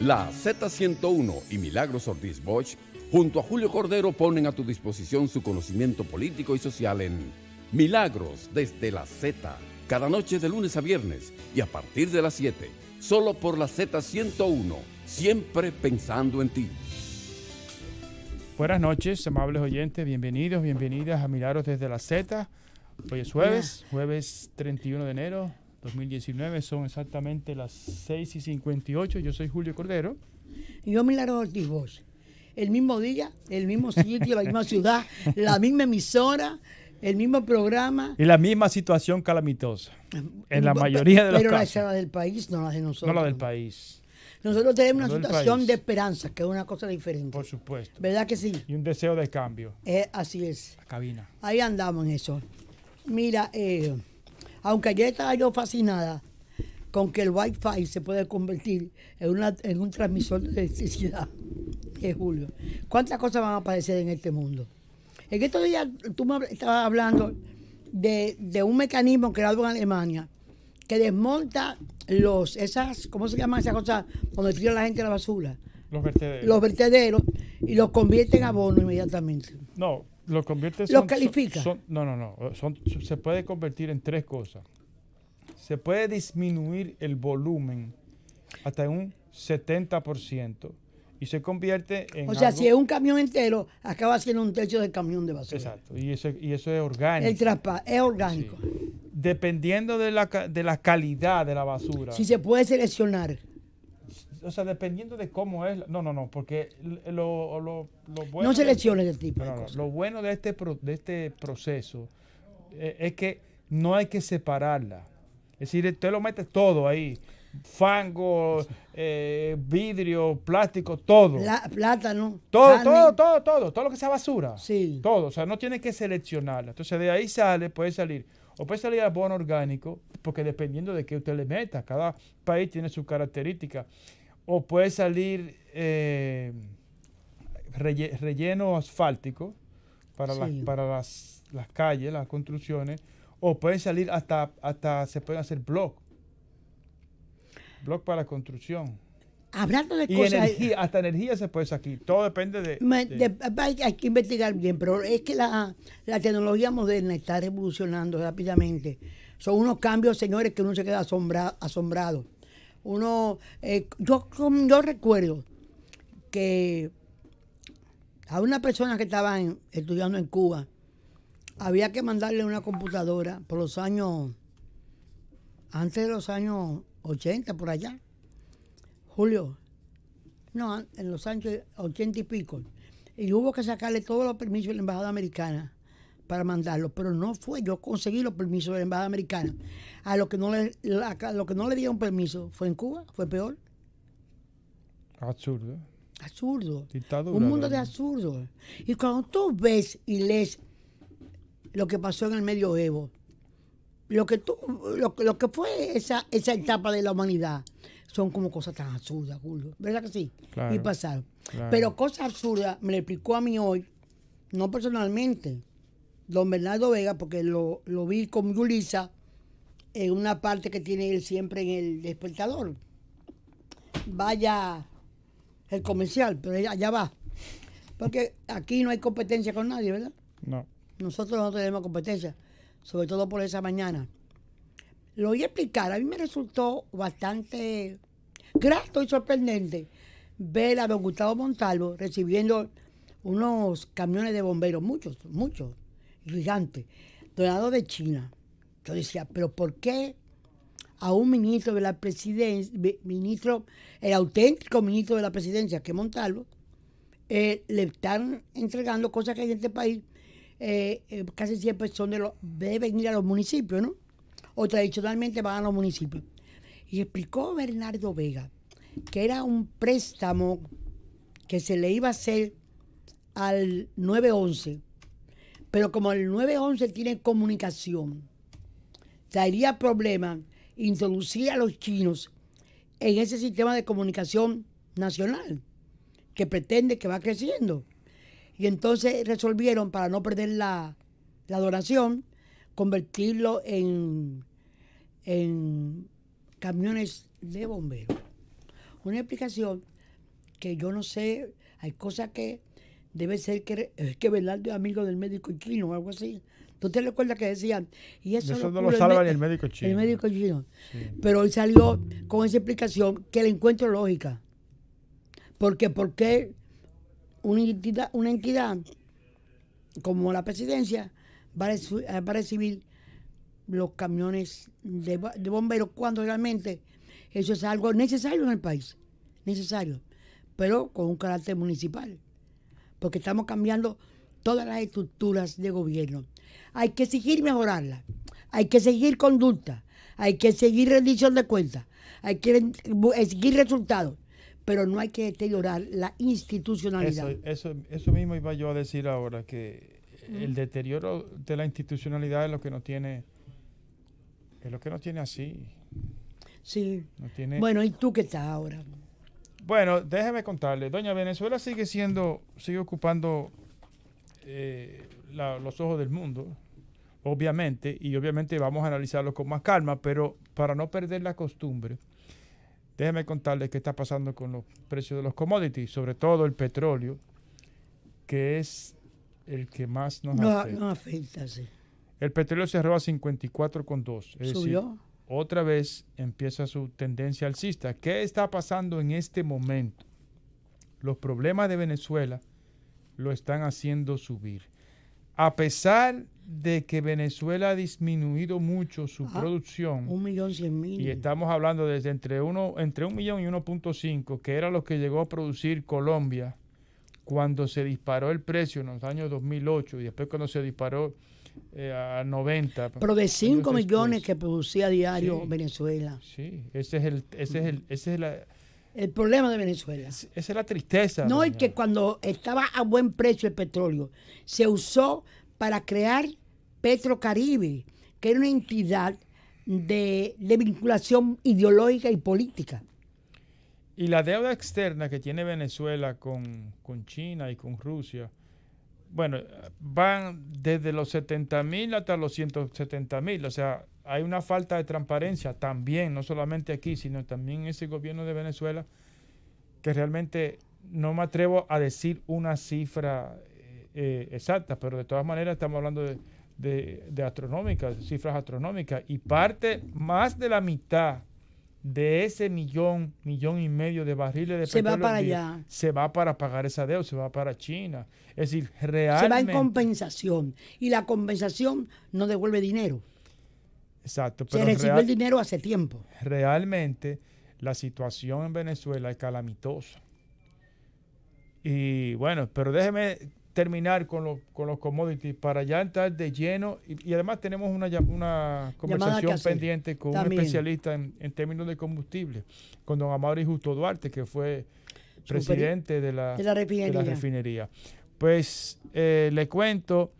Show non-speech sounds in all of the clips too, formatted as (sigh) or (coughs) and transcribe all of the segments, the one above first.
La Z101 y Milagros Ortiz Bosch, junto a Julio Cordero, ponen a tu disposición su conocimiento político y social en Milagros desde la Z, cada noche de lunes a viernes y a partir de las 7, solo por la Z101, siempre pensando en ti. Buenas noches, amables oyentes, bienvenidos, bienvenidas a Milagros desde la Z. Hoy es jueves, jueves 31 de enero 2019. Son exactamente las 6 y 58. Yo soy Julio Cordero. Y yo, Milagro Ortiz El mismo día, el mismo sitio, la misma ciudad, la misma emisora, el mismo programa. Y la misma situación calamitosa. En la mayoría de los Pero casos. Pero la del país, no la de nosotros. No la del país. Nosotros tenemos una situación de esperanza, que es una cosa diferente. Por supuesto. ¿Verdad que sí? Y un deseo de cambio. Eh, así es. La cabina. Ahí andamos en eso. Mira, eh, aunque ayer estaba yo fascinada con que el Wi-Fi se puede convertir en, en un transmisor de electricidad. Es (laughs) Julio. ¿Cuántas cosas van a aparecer en este mundo? En estos días tú me estabas hablando de, un mecanismo creado en Alemania que desmonta los, esas, ¿cómo se llama esas cosas donde tiran la gente la basura? Los vertederos. Los vertederos y los convierten en abono inmediatamente. No, lo convierte califica? no, no, no. se puede convertir en tres cosas. Se puede disminuir el volumen hasta un 70% y se convierte en. O sea, si es un camión entero, acaba siendo un techo del camión de basura. Exacto, y eso, y eso es orgánico. El trapa es orgánico. Dependiendo de la, de la calidad de la basura. Si se puede seleccionar o sea, dependiendo de cómo es. No, no, no, porque lo, bueno. No selecciones el este tipo. No, de no, lo bueno de este, de este proceso eh, es que no hay que separarla. Es decir, usted lo mete todo ahí fango, eh, vidrio, plástico, todo. La, plátano. Todo, todo, todo, todo, todo lo que sea basura. Sí. Todo, o sea, no tiene que seleccionarla. Entonces de ahí sale, puede salir, o puede salir abono orgánico, porque dependiendo de qué usted le meta, cada país tiene su característica o puede salir eh, relleno asfáltico para, las, para las, calles, las construcciones, o pueden salir hasta, hasta se pueden hacer blog, blog para la construcción. Hablando de y cosas. hasta energía se puede sacar. Todo depende de, Hay que investigar bien, pero es que la, tecnología moderna está revolucionando rápidamente. Son unos cambios, señores, que uno se queda asombrado. Uno, eh, yo, recuerdo que a una persona que estaba estudiando en Cuba, había que mandarle una computadora por los años, antes de los años 80, por allá. Julio, no, en los años 80 y pico. Y hubo que sacarle todos los permisos de la embajada americana para mandarlo, pero no fue. Yo conseguí los permisos de la embajada americana. A lo que no le, lo que no le dieron permiso fue en Cuba, fue peor. Absurdo. Absurdo. Un mundo de absurdo Y cuando tú ves y lees lo que pasó en el medioevo, lo que tú, lo, que fue esa, esa etapa de la humanidad, son como cosas tan absurdas, ¿Verdad que sí? y pasaron. Pero cosas absurdas me lo explicó a mí hoy, no personalmente, don Bernardo Vega, porque lo, vi con Yulisa en una parte que tiene él siempre en el despertador. Vaya el comercial, pero allá va. Porque aquí no hay competencia con nadie, ¿verdad? No. Nosotros no tenemos competencia, sobre todo por esa mañana. Lo voy a explicar, a mí me resultó bastante grato y sorprendente ver a don Gustavo Montalvo recibiendo unos camiones de bomberos, muchos, muchos, gigante, donado de China. Yo decía, pero ¿por qué a un ministro de la presidencia, ministro, el auténtico ministro de la presidencia, que es Montalvo, eh, le están entregando cosas que en este país, eh, eh, casi siempre son de los, deben ir a los municipios, ¿no? O tradicionalmente van a los municipios. Y explicó Bernardo Vega que era un préstamo que se le iba a hacer al 911 pero como el 911 tiene comunicación, traería problemas introducir a los chinos en ese sistema de comunicación nacional que pretende que va creciendo. Y entonces resolvieron, para no perder la, la donación, convertirlo en, en camiones de bomberos. Una explicación que yo no sé, hay cosas que debe ser que, que es amigo del médico chino o algo así. ¿Tú te recuerdas que decían? Y eso, no lo salva ni el médico chino. El médico Pero hoy salió con esa explicación que le encuentro lógica. Porque, ¿por qué una entidad, como la presidencia va a, eh, recibir los camiones de, bomberos cuando realmente eso es algo necesario en el país? Necesario. Pero con un carácter municipal porque estamos cambiando todas las estructuras de gobierno. Hay que seguir mejorarlas, hay que seguir conducta, hay que seguir rendición de cuentas, hay que eh, seguir resultados, pero no hay que deteriorar la institucionalidad. Eso, eso mismo iba yo a decir ahora, que el deterioro de la institucionalidad es lo que no tiene, es lo que no tiene así. Sí. bueno, ¿y tú qué estás ahora? Bueno, déjeme contarle. Doña Venezuela sigue siendo, sigue ocupando eh, los ojos del mundo, obviamente, y obviamente vamos a analizarlo con más calma, pero para no perder la costumbre, déjeme contarle qué está pasando con los precios de los commodities, sobre todo el petróleo, que es el que más nos afecta. No afecta sí. El petróleo cerró a 54,2. ¿Subió? otra vez empieza su tendencia alcista. ¿Qué está pasando en este momento? Los problemas de Venezuela lo están haciendo subir. A pesar de que Venezuela ha disminuido mucho su producción. Un millón mil. Y estamos hablando desde entre, uno, entre un millón y 1.5, que era lo que llegó a producir Colombia cuando se disparó el precio en los años 2008 y después cuando se disparó eh, a 90. Pues, Pero de 5 millones que producía diario Venezuela. Sí, ese es el... el, la, el problema de Venezuela. esa es la tristeza. No, es que cuando estaba a buen precio el petróleo, se usó para crear Petrocaribe, que era una entidad de, vinculación ideológica y política. Y la deuda externa que tiene Venezuela con, con China y con Rusia, bueno, van desde los 70 mil hasta los 170 mil. O sea, hay una falta de transparencia también, no solamente aquí, sino también en ese gobierno de Venezuela, que realmente no me atrevo a decir una cifra eh, eh, exacta, pero de todas maneras estamos hablando de, de astronómicas, cifras astronómicas. Y parte, más de la mitad de ese millón, millón y medio de barriles de se va para allá. se va para pagar esa deuda, se va para China. Es decir, realmente... Se va en compensación y la compensación no devuelve dinero. Exacto. se recibió el dinero hace tiempo. Realmente la situación en Venezuela es calamitosa. Y bueno, pero déjeme terminar con, con los commodities para ya entrar de lleno y, además tenemos una, una conversación pendiente con un especialista en, términos de combustible, con don Amador y Justo Duarte, que fue presidente de la, la, refinería. Pues eh, le cuento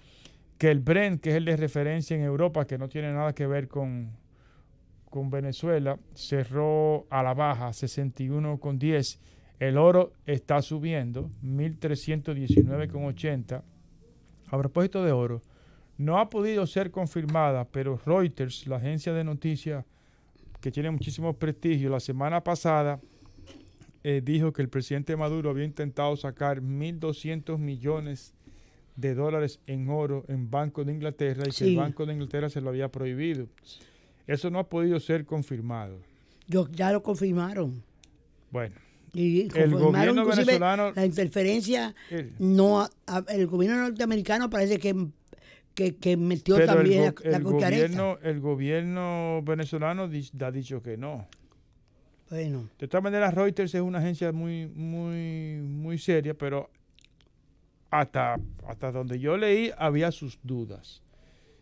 que el Brent, que es el de referencia en Europa, que no tiene nada que ver con, con Venezuela, cerró a la baja 61,10 el oro está subiendo, 1319,80. A propósito de oro, no ha podido ser confirmada, pero Reuters, la agencia de noticias que tiene muchísimo prestigio, la semana pasada eh, dijo que el presidente Maduro había intentado sacar 1.200 millones de dólares en oro en Banco de Inglaterra y que el Banco de Inglaterra se lo había prohibido. Eso no ha podido ser confirmado. Yo, ya lo confirmaron. Bueno, y el gobierno venezolano. La interferencia, el, no, el gobierno norteamericano parece que, que, metió también la, el gobierno, el gobierno venezolano ha dicho que no. Bueno. De todas maneras, Reuters es una agencia muy, muy, muy seria, pero hasta, hasta donde yo leí había sus dudas.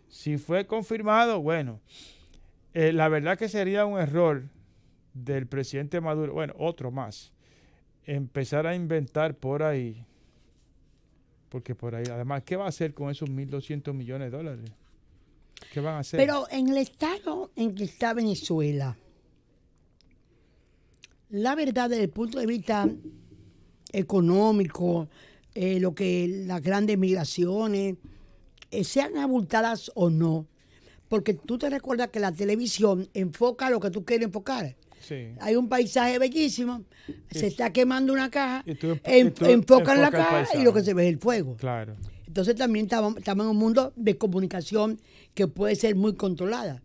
Si fue confirmado, bueno, eh, la verdad que sería un error del presidente Maduro, bueno, otro más, empezar a inventar por ahí, porque por ahí, además, ¿qué va a hacer con esos 1.200 millones de dólares? ¿Qué van a hacer? Pero en el estado en que está Venezuela, la verdad, desde el punto de vista económico, eh, lo que las grandes migraciones, eh, sean abultadas o no, porque tú te recuerdas que la televisión enfoca lo que tú quieres enfocar. Hay un paisaje bellísimo, se está quemando una caja, enfocan la caja y lo que se ve es el fuego. Claro. Entonces también estamos, en un mundo de comunicación que puede ser muy controlada.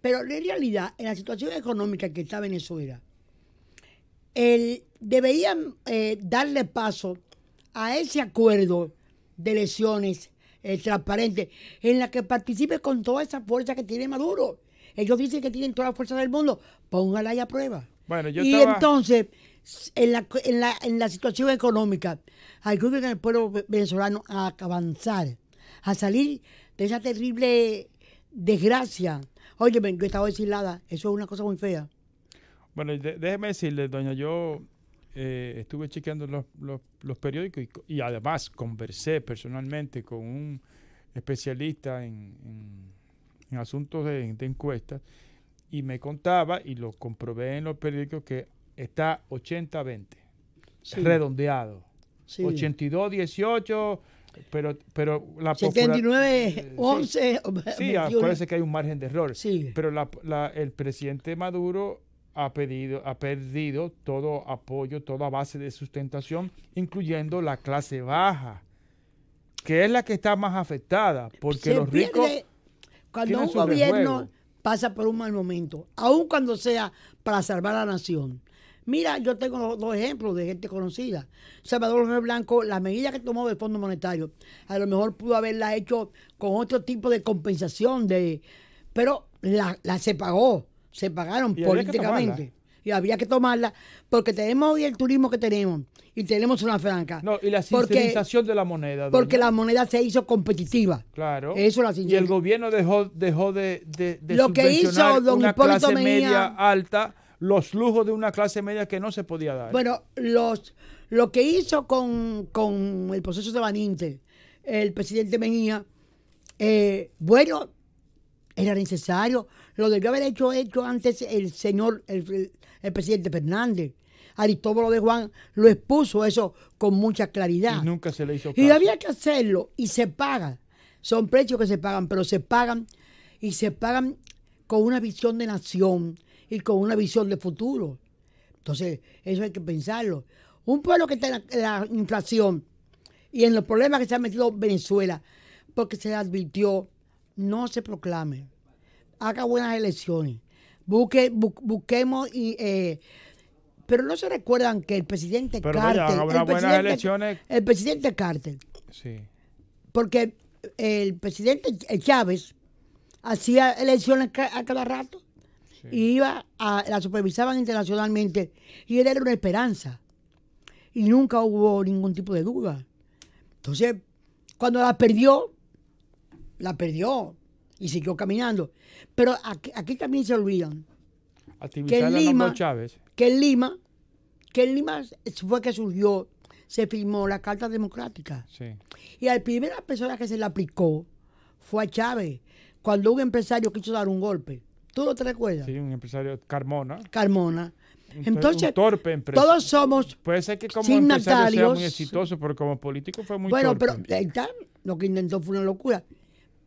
Pero en realidad, en la situación económica que está Venezuela, el, deberían eh, darle paso a ese acuerdo de elecciones eh, transparentes en la que participe con toda esa fuerza que tiene Maduro. Ellos dicen que tienen toda la fuerza del mundo, póngala ahí a prueba. Bueno, yo y entonces, en la, en, la, en la situación económica, ayuden al pueblo venezolano a avanzar, a salir de esa terrible desgracia. Oye, yo estaba exilada, eso es una cosa muy fea. Bueno, déjeme decirle, doña, yo eh, estuve chequeando los, los, periódicos y, además conversé personalmente con un especialista en asuntos de, encuestas, y me contaba, y lo comprobé en los periódicos, que está 80-20, redondeado. 82-18, pero, pero la 79, 11, Sí, ah, parece que hay un margen de error. Pero el presidente Maduro ha, pedido, ha perdido todo apoyo, toda base de sustentación, incluyendo la clase baja, que es la que está más afectada, porque los ricos cuando un gobierno pasa por un mal momento, aun cuando sea para salvar la nación. Mira, yo tengo dos ejemplos de gente conocida. Salvador Blanco, la medida que tomó del Fondo Monetario, a lo mejor pudo haberla hecho con otro tipo de compensación, de, pero la, la se pagó, se pagaron políticamente y había que tomarla, porque tenemos hoy el turismo que tenemos y tenemos una franca. No, y la sincerización de la moneda. Porque la moneda se hizo competitiva. Claro. Eso la Y el gobierno dejó, dejó de, Lo que hizo una clase media alta, los lujos de una clase media que no se podía dar. Bueno, los, lo que hizo con, el proceso de Baninte, el presidente Mejía, eh, bueno, era necesario. Lo debió haber hecho, hecho antes el señor, el presidente Fernández. Aristóbulo de Juan lo expuso eso con mucha claridad. Y nunca se le hizo caso. Y había que hacerlo y se paga. Son precios que se pagan, pero se pagan y se pagan con una visión de nación y con una visión de futuro. Entonces, eso hay que pensarlo. Un pueblo que está en la, inflación y en los problemas que se ha metido Venezuela, porque se advirtió, no se proclame, haga buenas elecciones, busquemos y... Eh, pero no se recuerdan que el presidente Carter... el, presidente, elecciones. el presidente Carter. Porque el presidente eh, Chávez hacía elecciones a cada rato y iba a, la supervisaban internacionalmente y él era una esperanza y nunca hubo ningún tipo de duda. Entonces, cuando la perdió, la perdió y siguió caminando. Pero aquí, también se olvidan. que en Lima, Chávez. Que en Lima, fue que surgió, se firmó la Carta Democrática. Sí. Y la primera persona que se la aplicó fue a Chávez, cuando un empresario quiso dar un golpe. ¿Tú no te recuerdas? Sí, un empresario, Carmona. Carmona. Entonces, todos somos Puede ser que como empresario sea muy exitoso, pero como político fue muy Bueno, torpe. pero lo que intentó fue una locura.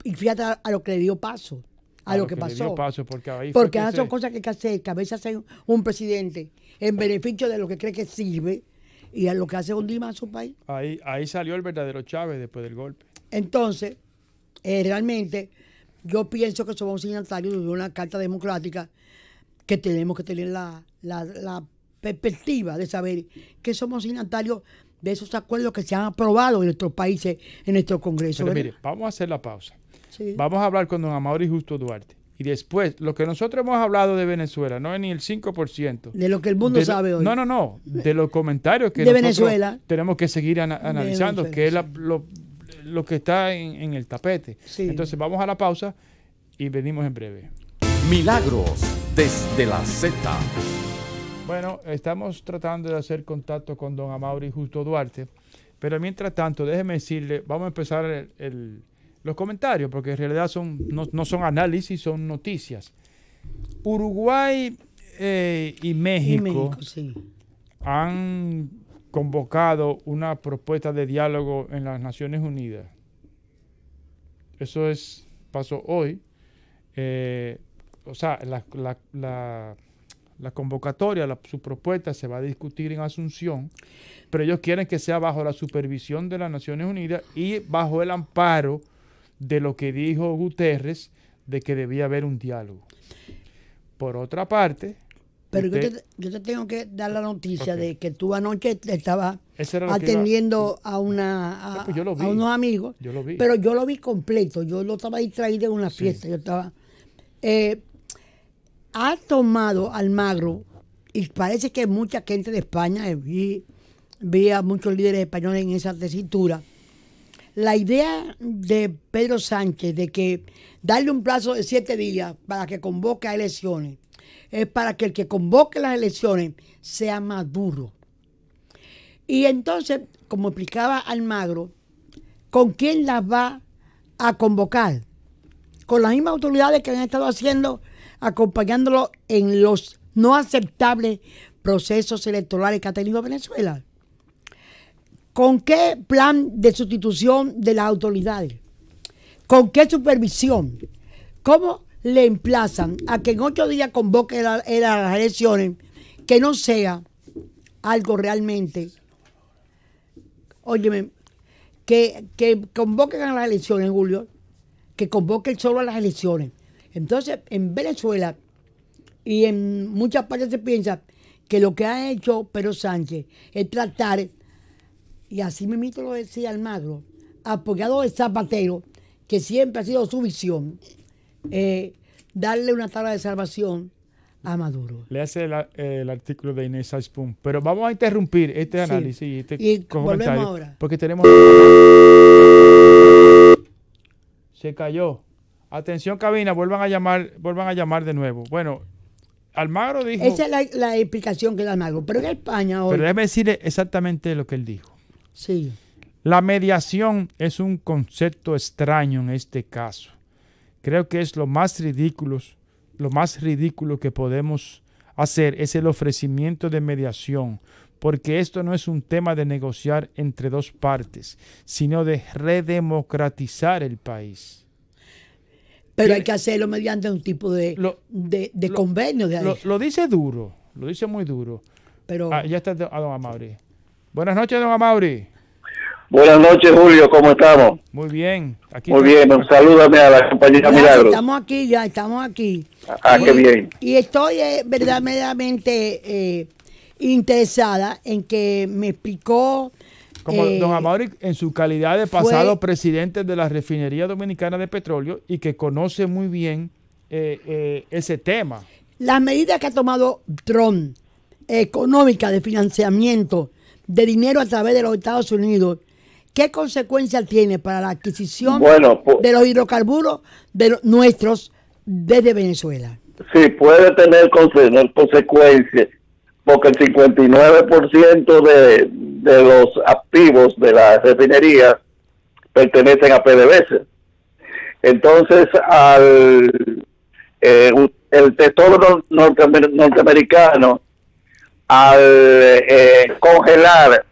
Y fíjate a lo que le dio paso a, lo, que, pasó. porque, porque son cosas que hay que hacer, que a veces hace un presidente en beneficio de lo que cree que sirve y a lo que hace un más a su país. Ahí, ahí salió el verdadero Chávez después del golpe. Entonces, eh, realmente, yo pienso que somos signatarios de una carta democrática que tenemos que tener la, perspectiva de saber que somos signatarios de esos acuerdos que se han aprobado en nuestros países, en nuestro Congreso. mire, vamos a hacer la pausa. Vamos a hablar con don Amaury Justo Duarte. Y después, lo que nosotros hemos hablado de Venezuela no es ni el 5%. De lo que el mundo sabe hoy. No, no, no. De los comentarios que de Venezuela. tenemos que seguir analizando, que es lo, que está en, el tapete. Entonces, vamos a la pausa y venimos en breve. Milagros desde la Z. Bueno, estamos tratando de hacer contacto con don Amauri Justo Duarte. Pero mientras tanto, déjeme decirle, vamos a empezar el los comentarios, porque en realidad son, no, son análisis, son noticias. Uruguay eh, y México, han convocado una propuesta de diálogo en las Naciones Unidas. Eso es, pasó hoy. Eh, o sea, la, la, la convocatoria, su propuesta se va a discutir en Asunción, pero ellos quieren que sea bajo la supervisión de las Naciones Unidas y bajo el amparo de lo que dijo Guterres de que debía haber un diálogo. Por otra parte... Pero yo, te, tengo que dar la noticia de que tú anoche estabas atendiendo a una pues unos amigos, pero yo lo vi completo, yo lo estaba distraído en una fiesta, yo estaba... Eh, ha tomado Almagro y parece que mucha gente de España, eh, vi, vi a muchos líderes españoles en esa tesitura, la idea de Pedro Sánchez de que darle un plazo de siete días para que convoque a elecciones es para que el que convoque las elecciones sea más duro. Y entonces, como explicaba Almagro, ¿con quién las va a convocar? Con las mismas autoridades que han estado haciendo, acompañándolo en los no aceptables procesos electorales que ha tenido Venezuela. ¿Con qué plan de sustitución de las autoridades? ¿Con qué supervisión? ¿Cómo le emplazan a que en ocho días convoque a las elecciones que no sea algo realmente? Óyeme, que, que convoquen a las elecciones, Julio, que convoquen solo a las elecciones. Entonces, en Venezuela y en muchas partes se piensa que lo que ha hecho Pedro Sánchez es tratar y así mismo lo decía Almagro, apoyado de Zapatero, que siempre ha sido su visión, eh, darle una tabla de salvación a Maduro. Le hace el artículo de Inés Salspun. Pero vamos a interrumpir este análisis y este comentario. Ahora. Porque tenemos... Se cayó. Atención cabina, vuelvan a llamar, vuelvan a llamar de nuevo. Bueno, Almagro dijo. Esa es la, explicación que da Almagro. Pero en España hoy. Pero déjeme decirle exactamente lo que él dijo. Sí. La mediación es un concepto extraño en este caso. Creo que es lo más ridículo, lo más ridículo que podemos hacer es el ofrecimiento de mediación, porque esto no es un tema de negociar entre dos partes, sino de redemocratizar el país. Pero hay que hacerlo mediante un tipo de, de, convenio. De lo, dice duro, lo dice muy duro. Pero, ah, ya está, don Buenas noches, don Amauri. Buenas noches, Julio, ¿cómo estamos? Muy bien. Muy bien, salúdame a la compañera Milagro. Estamos aquí, ya estamos aquí. Ah, qué bien. Y estoy eh, verdaderamente eh, interesada en que me explicó... Como eh, don Amaury, en su calidad de pasado presidente de la refinería dominicana de petróleo y que conoce muy bien ese tema. Las medidas que ha tomado Tron económica de financiamiento, de dinero a través de los Estados Unidos, ¿qué consecuencias tiene para la adquisición de los hidrocarburos de nuestros desde Venezuela? Sí, puede tener, consecuencias, porque el 59% de, de los activos de la refinería pertenecen a PDVSA. Entonces, al eh, el tesoro norteamericano al eh, congelar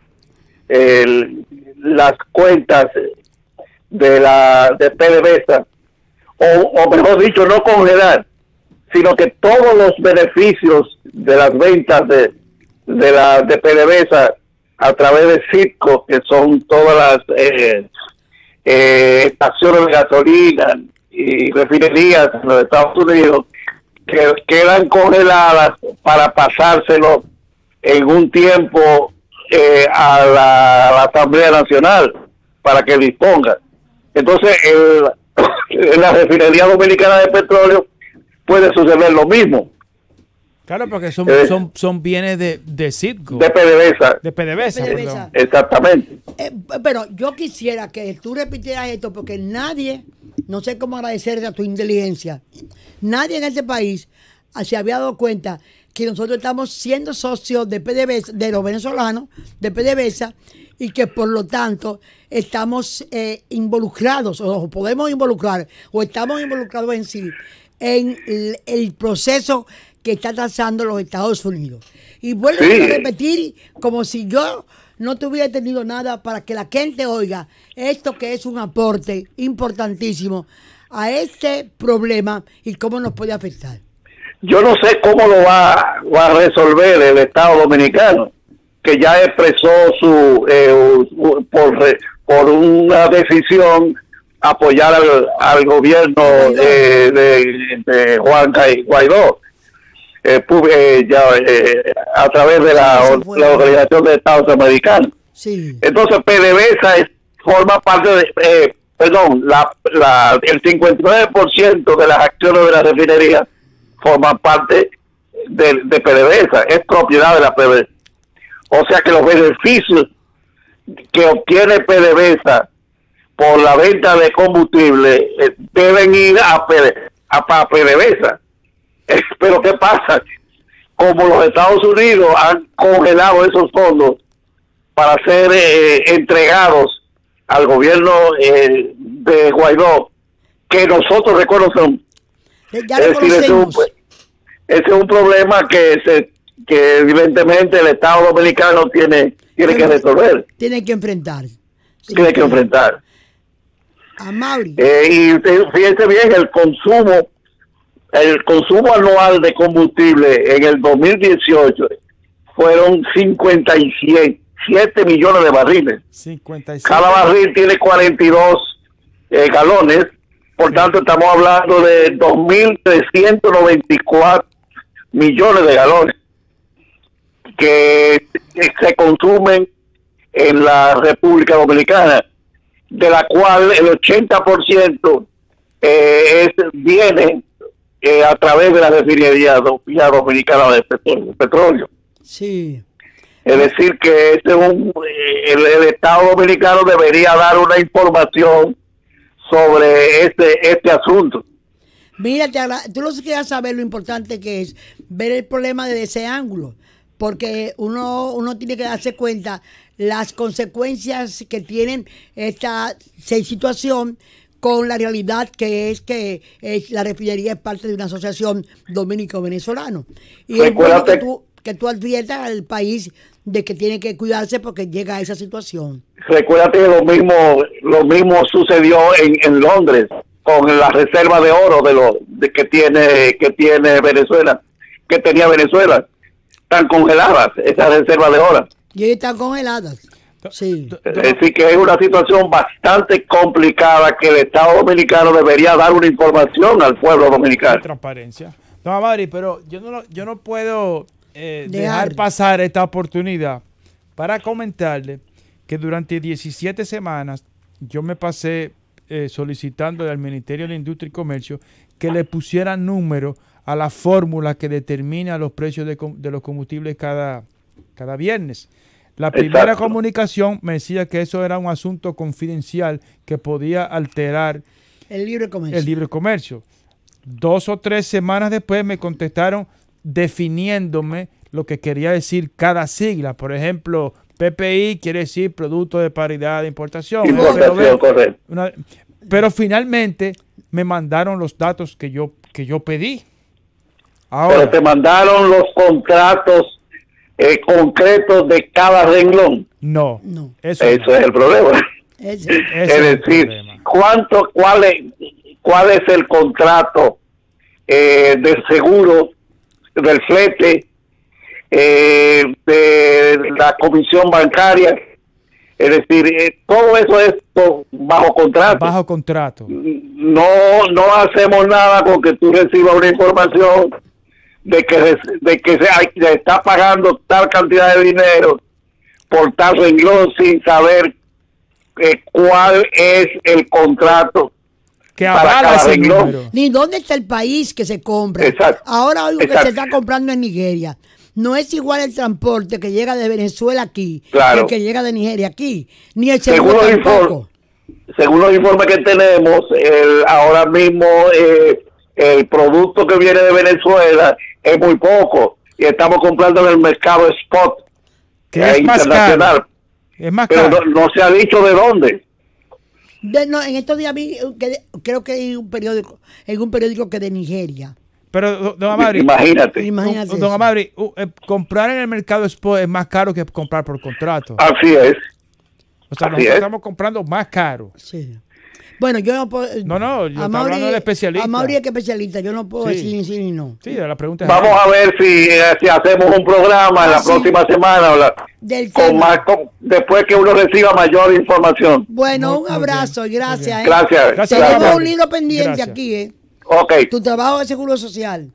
las cuentas de la de PDVSA, o, o mejor dicho, no congelar, sino que todos los beneficios de las ventas de, de la de PDVSA a través de Citco, que son todas las eh, eh, estaciones de gasolina y refinerías en los Estados Unidos, que quedan congeladas para pasárselo en un tiempo eh, a, la, Asamblea Nacional para que disponga. Entonces, (coughs) en la refinería dominicana de petróleo puede suceder lo mismo. Claro, porque son, eh, son, bienes de, de Citgo. De PDVSA. De PDVSA. Exactamente. Eh, pero yo quisiera que tú repitieras esto, porque nadie, no sé cómo agradecerte a tu inteligencia, nadie en este país se había dado cuenta que nosotros estamos siendo socios de PDVSA, de los venezolanos, de PDVSA, y que por lo tanto estamos eh, involucrados, o podemos involucrar, o estamos involucrados en sí, en el, proceso que está trazando los Estados Unidos. Y vuelvo a repetir, como si yo no tuviera tenido nada para que la gente oiga esto que es un aporte importantísimo a este problema y cómo nos puede afectar yo no sé cómo lo va, a resolver el Estado Dominicano, que ya expresó su eh, por, una decisión apoyar al, al gobierno eh, de, de, Juan Guaidó. Eh, a través de la, la, Organización de Estados Americanos. Entonces, PDVSA es, forma parte de, perdón, la, la, el 59% de las acciones de la refinería forma parte de, de PDVSA, es propiedad de la PDVSA. O sea que los beneficios que obtiene PDVSA por la venta de combustible eh, deben ir a, PDVSA. (laughs) pero ¿qué pasa? Como los Estados Unidos han congelado esos fondos para ser eh, entregados al gobierno eh, de Guaidó, que nosotros reconocemos. Ya ese es un problema que se que evidentemente el Estado Dominicano tiene tiene que resolver. Tiene que enfrentar. Tiene que enfrentar. Eh, y fíjense bien, el consumo, el consumo anual de combustible en el 2018 fueron 57 millones de barriles. Cada barril tiene 42 eh, galones, por tanto estamos hablando de 2.394 millones de galones que se consumen en la República Dominicana, de la cual el 80% eh, es, viene eh, a través de la refinería dominicana de petróleo. Sí. Es decir, que este un, eh, el, el, Estado dominicano debería dar una información sobre este, este asunto. Mira, tú lo que quieras saber lo importante que es ver el problema desde ese ángulo, porque uno, uno tiene que darse cuenta las consecuencias que tienen esta situación con la realidad que es que la refinería es parte de una asociación dominico-venezolano. Y Recuérdate. que tú, que adviertas al país de que tiene que cuidarse porque llega a esa situación. Recuérdate que lo mismo, lo mismo sucedió en Londres con la reserva de oro de lo que tiene que tiene Venezuela, que tenía Venezuela, están congeladas esas reservas de oro. Y están congeladas. Sí. Es decir, que es una situación bastante complicada que el Estado Dominicano debería dar una información al pueblo dominicano. Transparencia. No, pero yo no, yo no puedo eh, dejar. dejar pasar esta oportunidad para comentarle que durante 17 semanas yo me pasé eh, solicitando al Ministerio de Industria y Comercio que le pusiera número a la fórmula que determina los precios de, los combustibles cada, cada viernes. La primera comunicación me decía que eso era un asunto confidencial que podía alterar el libre comercio. El libre comercio. Dos o tres semanas después me contestaron definiéndome lo que quería decir cada sigla. Por ejemplo, PPI quiere decir Producto de Paridad de Importación. importación correcto. pero finalmente me mandaron los datos que yo, que yo pedí. pero te mandaron los contratos eh, concretos de cada renglón. No, Eso, es el problema. es, decir, cuánto, cuál es, cuál es el contrato eh, de seguro, del flete, eh, de la comisión bancaria. Es decir, eh, todo eso es bajo contrato. Bajo contrato. No, no hacemos nada con que tú recibas una información de que, de que se, está pagando tal cantidad de dinero por tal renglón sin saber eh, cuál es el contrato que avala Ni dónde está el país que se compra. Ahora algo que se está comprando en Nigeria no es igual el transporte que llega de Venezuela aquí que el que llega de Nigeria aquí, ni según Los informes que tenemos, ahora mismo eh, el producto que viene de Venezuela es muy poco y estamos comprando en el mercado spot que eh, es internacional. Más Pero No, se ha dicho de dónde. en estos días creo que hay un periódico, en un periódico que de Nigeria, pero, don Amadri, imagínate. Don, eh, comprar en el mercado es más caro que comprar por contrato. Así es. O sea, nosotros estamos comprando más caro. Sí. Bueno, yo no puedo. Eh, no, no, yo estoy especialista. Amaury es que especialista, yo no puedo decir sí ni no. Sí, la pregunta es Vamos a ver eh, si, hacemos un programa la próxima semana o la, después que uno reciba mayor información. Bueno, un abrazo y gracias. Gracias. Tenemos un libro pendiente aquí, ¿eh? Tu trabajo es seguro social.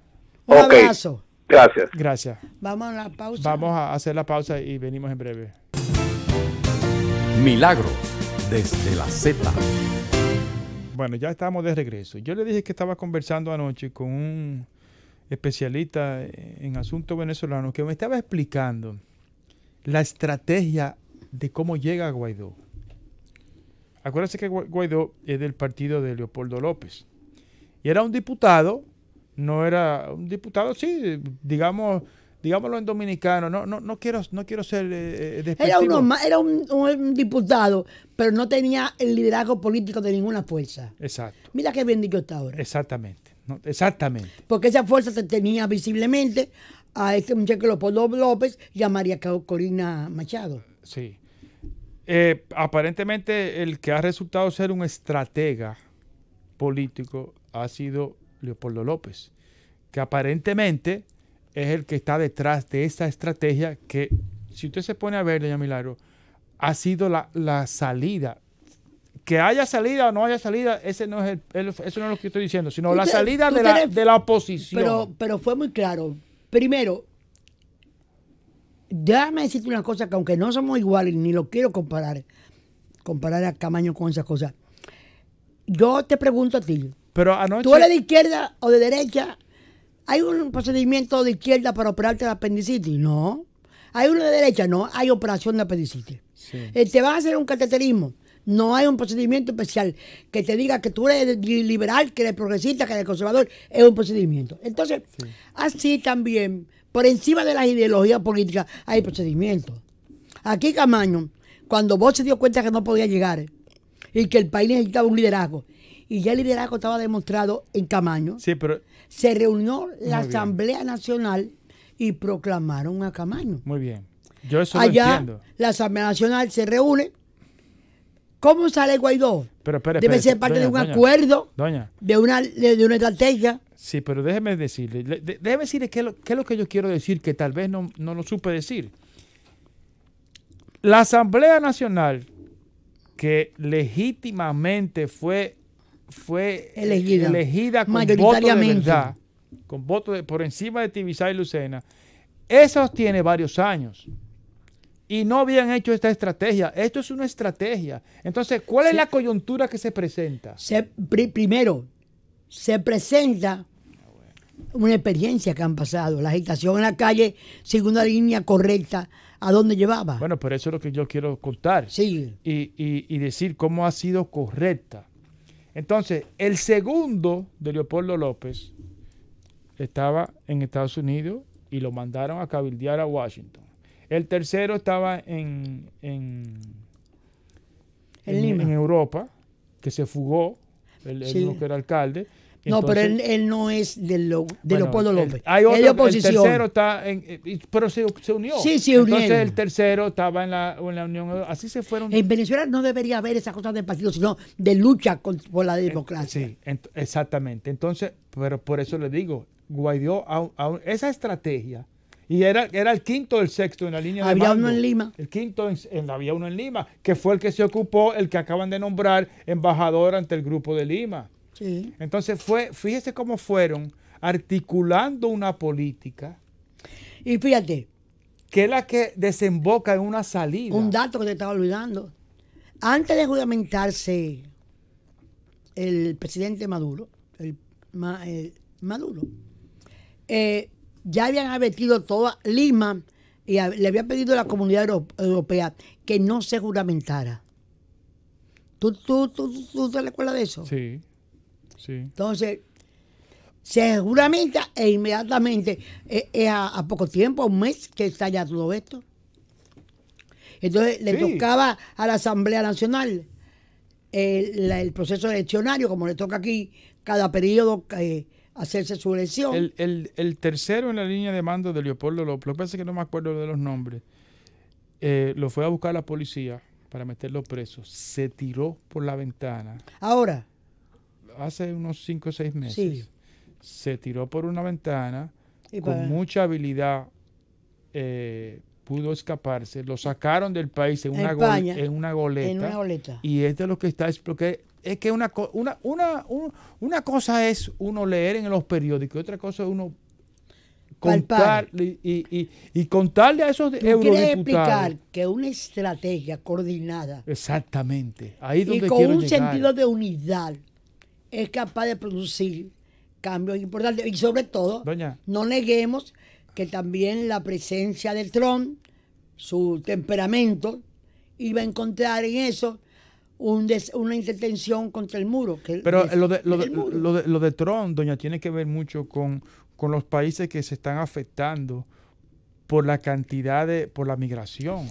Un abrazo. Gracias. Gracias. Vamos a la pausa. Vamos a hacer la pausa y venimos en breve. Milagro desde la Z. Bueno, ya estamos de regreso. Yo le dije que estaba conversando anoche con un especialista en asuntos venezolanos que me estaba explicando la estrategia de cómo llega Guaidó. Acuérdense que Guaidó es del partido de Leopoldo López. Y era un diputado, no era un diputado, sí, digamos, digámoslo en dominicano, no, no, no quiero, no quiero ser eh, eh Era, un, diputado, pero no tenía el liderazgo político de ninguna fuerza. Exacto. Mira qué bendito está ahora. Exactamente, exactamente. Porque esa fuerza se tenía visiblemente a este muchacho Leopoldo López y a María Corina Machado. Sí. Eh, aparentemente el que ha resultado ser un estratega político ha sido Leopoldo López, que aparentemente es el que está detrás de esa estrategia que, si usted se pone a ver, doña Milagro, ha sido la, salida. Que haya salida o no haya salida, ese no es el, eso no es lo que estoy diciendo, sino la salida de la, de la, oposición. Pero, pero fue muy claro. Primero, déjame decirte una cosa que aunque no somos iguales, ni lo quiero comparar, comparar a Camaño con esas cosas. Yo te pregunto a ti, Tú eres de izquierda o de derecha, ¿hay un procedimiento de izquierda para operarte la apendicitis? No. ¿Hay uno de derecha? No, hay operación de apendicitis. Eh, ¿Te vas a hacer un cateterismo? No hay un procedimiento especial que te diga que tú eres liberal, que eres progresista, que eres conservador. Es un procedimiento. Entonces, así también, por encima de las ideologías políticas, hay procedimientos. Aquí Camaño, cuando vos se dio cuenta que no podía llegar eh, y que el país necesitaba un liderazgo y ya el liderazgo estaba demostrado en Camaño. Sí, pero... Se reunió la Asamblea Nacional y proclamaron a Camaño. Muy bien. Yo eso Allá, lo entiendo. la Asamblea Nacional se reúne. ¿Cómo sale Guaidó? Pero, Debe ser parte de un acuerdo, doña. De, una, de, una estrategia. Sí, pero déjeme decirle, déjeme decirle qué, es lo que yo quiero decir que tal vez no, no lo supe decir. La Asamblea Nacional, que legítimamente fue fue eh, elegida, con voto con voto por encima de Tibisay y Lucena, eso tiene varios años. Y no habían hecho esta estrategia. Esto es una estrategia. Entonces, ¿cuál es la coyuntura que se presenta? primero, se presenta una experiencia que han pasado. La agitación en la calle, sin una línea correcta, a dónde llevaba. Bueno, pero eso es lo que yo quiero contar. Sí. y decir cómo ha sido correcta. Entonces, el segundo de Leopoldo López estaba en Estados Unidos y lo mandaron a cabildear a Washington. El tercero estaba en, en, Europa, que se fugó, el, el que era alcalde, no, pero él, no es de, lo, de López. hay El tercero está en, eh, pero se, unió. Sí, se unió. Entonces el tercero estaba en la, en la Unión Así se fueron. En Venezuela no debería haber esas cosas de partido, sino de lucha por la democracia. Sí, exactamente. Entonces, pero por eso le digo, Guaidó, a, a, esa estrategia, y era, era el quinto o el sexto en la línea había de Había uno en Lima. El quinto, en, había uno en Lima, que fue el que se ocupó, el que acaban de nombrar embajador ante el grupo de Lima. Entonces fue, fíjese cómo fueron articulando una política. Y fíjate. Que es la que desemboca en una salida. Un dato que te estaba olvidando. Antes de juramentarse el presidente Maduro, el, Maduro, eh, ya habían advertido toda Lima y le habían pedido a la comunidad europea que no se juramentara. ¿Tú, tú, tú, tú, te recuerdas de eso? Sí. Entonces, seguramente e inmediatamente, eh, a, poco tiempo, un mes, que está ya todo esto. Entonces le tocaba a la Asamblea Nacional el, proceso eleccionario, como le toca aquí cada periodo eh, hacerse su elección. El, tercero en la línea de mando de Leopoldo López, lo que que no me acuerdo de los nombres, eh, lo fue a buscar la policía para meterlo preso. Se tiró por la ventana. Ahora hace unos 5 o 6 meses, se tiró por una ventana, con mucha habilidad eh, pudo escaparse, lo sacaron del país en, una, goleta, en una Y es lo que está Es que una, cosa es uno leer en los periódicos otra cosa es uno contar y, contarle a esos explicar que una estrategia coordinada. Exactamente. Ahí y con un sentido de unidad es capaz de producir cambios importantes. Y sobre todo, no neguemos que también la presencia del tron su temperamento, iba a encontrar en eso un una intertención contra el muro. Pero lo, de, lo, de, lo, de, doña, tiene que ver mucho con, los países que se están afectando por la cantidad de, por la migración.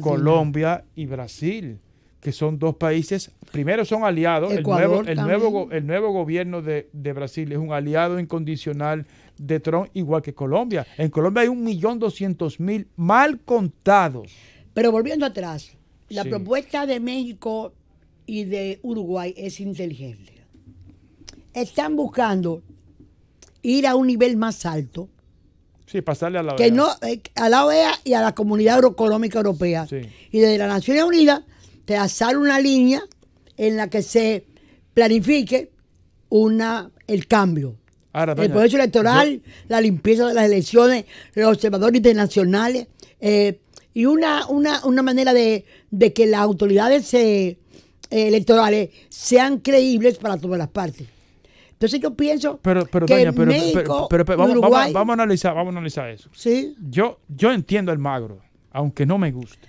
Colombia y Brasil que son dos países, primero son aliados, el, nuevo, el, nuevo, gobierno de, Brasil es un aliado incondicional de Trump, igual que Colombia. En Colombia hay un millón doscientos mil mal contados. Pero volviendo atrás, la propuesta de México y de Uruguay es inteligente. Están buscando ir a un nivel más alto. Sí, pasarle a la OEA. Que no, eh, a la OEA y a la Comunidad Económica Europea. Y desde las Naciones Unidas trazar una línea en la que se planifique una, el cambio. el proceso electoral, la limpieza de las elecciones, los observadores internacionales eh, y una, una, una manera de, que las autoridades eh, electorales sean creíbles para todas las partes. Entonces yo pienso pero, pero, vamos, Uruguay, vamos, a analizar, vamos a analizar eso. Yo, yo entiendo el magro, aunque no me guste